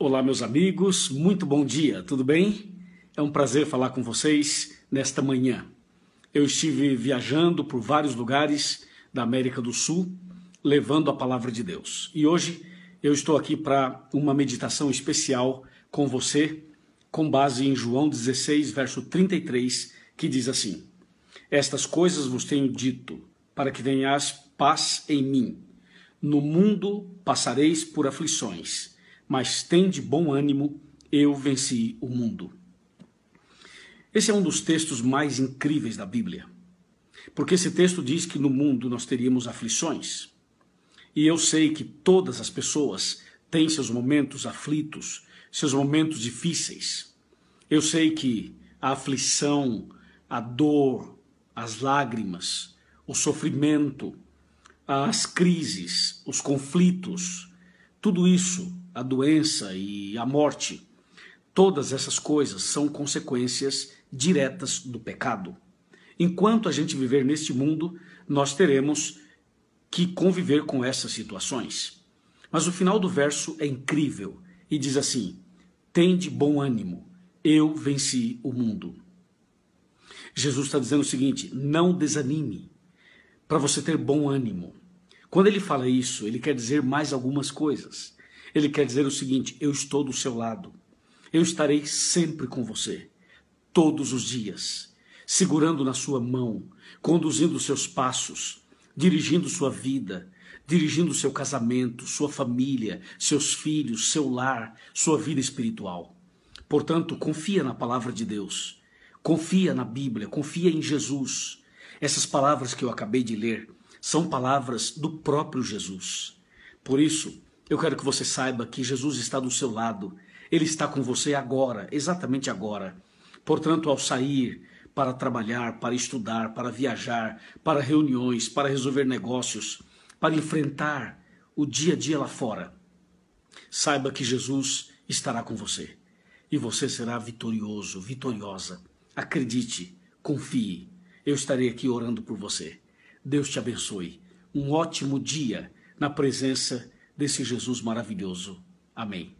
Olá, meus amigos, muito bom dia, tudo bem? É um prazer falar com vocês nesta manhã. Eu estive viajando por vários lugares da América do Sul, levando a palavra de Deus. E hoje eu estou aqui para uma meditação especial com você, com base em João 16, verso 33, que diz assim: Estas coisas vos tenho dito, para que tenhas paz em mim. No mundo passareis por aflições mas tem de bom ânimo, eu venci o mundo. Esse é um dos textos mais incríveis da Bíblia, porque esse texto diz que no mundo nós teríamos aflições. E eu sei que todas as pessoas têm seus momentos aflitos, seus momentos difíceis. Eu sei que a aflição, a dor, as lágrimas, o sofrimento, as crises, os conflitos, tudo isso a doença e a morte. Todas essas coisas são consequências diretas do pecado. Enquanto a gente viver neste mundo, nós teremos que conviver com essas situações. Mas o final do verso é incrível e diz assim: Tende bom ânimo, eu venci o mundo. Jesus está dizendo o seguinte: não desanime, para você ter bom ânimo. Quando ele fala isso, ele quer dizer mais algumas coisas. Ele quer dizer o seguinte: eu estou do seu lado. Eu estarei sempre com você, todos os dias, segurando na sua mão, conduzindo seus passos, dirigindo sua vida, dirigindo seu casamento, sua família, seus filhos, seu lar, sua vida espiritual. Portanto, confia na palavra de Deus, confia na Bíblia, confia em Jesus. Essas palavras que eu acabei de ler são palavras do próprio Jesus. Por isso, eu quero que você saiba que Jesus está do seu lado. Ele está com você agora, exatamente agora. Portanto, ao sair para trabalhar, para estudar, para viajar, para reuniões, para resolver negócios, para enfrentar o dia a dia lá fora, saiba que Jesus estará com você e você será vitorioso, vitoriosa. Acredite, confie. Eu estarei aqui orando por você. Deus te abençoe. Um ótimo dia na presença de desse Jesus maravilhoso. Amém.